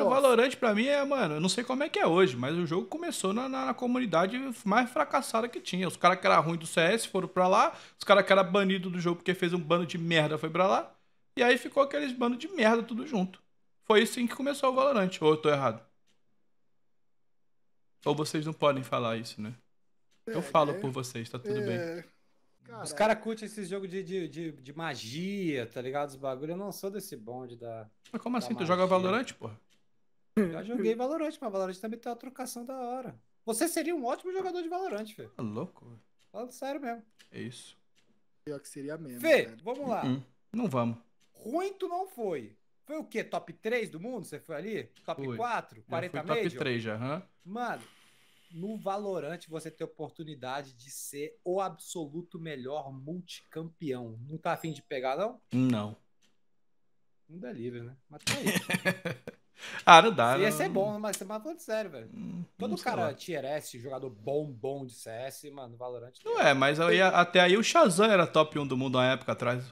Cara, o Valorant pra mim é, mano, eu não sei como é que é hoje, mas o jogo começou na, na, na comunidade mais fracassada que tinha. Os caras que eram ruins do CS foram pra lá, os caras que eram banidos do jogo porque fez um bando de merda foi pra lá, e aí ficou aqueles bandos de merda tudo junto. Foi assim que começou o Valorant, ou eu tô errado? Ou vocês não podem falar isso, né? eu é, falo é, por vocês, tá tudo bem. É. os caras curtem esses jogos de, de, de, de, magia, tá ligado? Os bagulho. Eu não sou desse bonde da. Mas como da assim? Magia. Tu joga valorante, porra? Hum. Já joguei Valorant, mas Valorant também tem uma trocação da hora. Você seria um ótimo jogador de Valorant, Fê. Tá louco? Fala sério mesmo. É isso. Pior que seria mesmo. Fê, cara. vamos lá. Uh -uh. Não vamos. Ruim tu não foi. Foi o quê? Top 3 do mundo? Você foi ali? Top foi. 4? 40 eu Top 3 já, hã? Mano, no Valorant você tem oportunidade de ser o absoluto melhor multicampeão. Não tá afim de pegar, não? Não. Não dá livre, né? Mas tá aí. Ah, não dá. Ia ser bom, mas você falando sério, velho. Hum, Todo cara lá. tier S, jogador bom, bom de CS, mano, Valorant. Não é, mas aí, até aí o Shazam era top 1 do mundo na época atrás.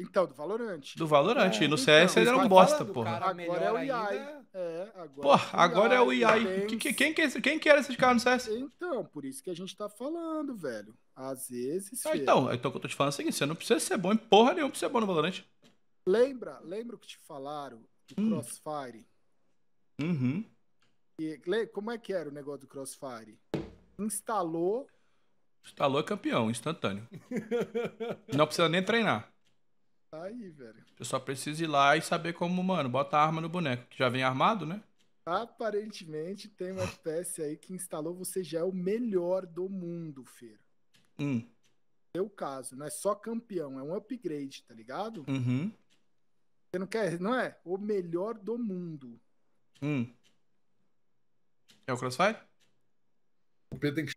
Então, do Valorant. Do Valorant. É, e no CS então, ele era um bosta, porra. Agora é o AI. É, agora porra, é agora é o AI. Quem, é quem, que era esses caras no CS? Então, por isso que a gente tá falando, velho. Às vezes. Ah, então, então, eu tô te falando é o seguinte: você não precisa ser bom em porra nenhuma pra ser bom no Valorant. Lembra, lembra o que te falaram do hum. Crossfire. Uhum. E, como é que era o negócio do Crossfire? Instalou. Instalou é campeão, instantâneo. Não precisa nem treinar. Tá aí, velho. Eu só preciso ir lá e saber como, mano, bota a arma no boneco, que já vem armado, né? Aparentemente tem uma FPS aí que instalou, você já é o melhor do mundo, feira. Hum. É o caso, não é só campeão, é um upgrade, tá ligado? Uhum. Você não quer, não é? O melhor do mundo. Hum. É o Crossfire? O Pedro tem que.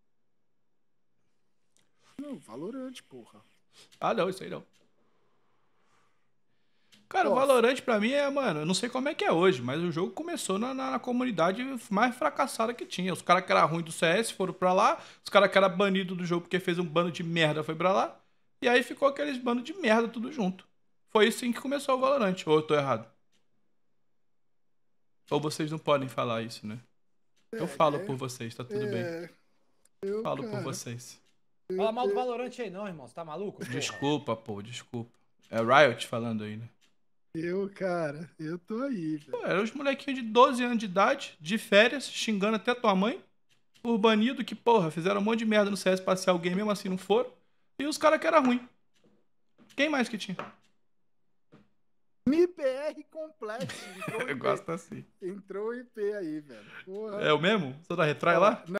Não, Valorante, porra. Ah, não, isso aí não. Cara, Nossa. o Valorante pra mim é, mano, eu não sei como é que é hoje, mas o jogo começou na, na, na comunidade mais fracassada que tinha. Os caras que eram ruins do CS foram pra lá, os caras que eram banidos do jogo porque fez um bando de merda foi pra lá, e aí ficou aqueles bando de merda tudo junto. Foi assim que começou o Valorant, ou eu tô errado? Ou vocês não podem falar isso, né? É, eu falo é, por vocês, tá tudo é, bem. Eu, falo cara, por vocês. Eu, Fala mal do Valorant aí não, irmão, você tá maluco? Porra? Desculpa, pô, desculpa. É Riot falando aí, né? Eu, cara, eu tô aí, velho. Era os molequinhos de 12 anos de idade, de férias, xingando até tua mãe, por banido que, porra, fizeram um monte de merda no CS pra ser alguém, mesmo assim não foram. E os caras que era ruim. Quem mais que tinha? MIPR complexo. Eu gosto assim. Entrou o IP aí, velho. Porra. É o mesmo? Você da Retrai lá? Não.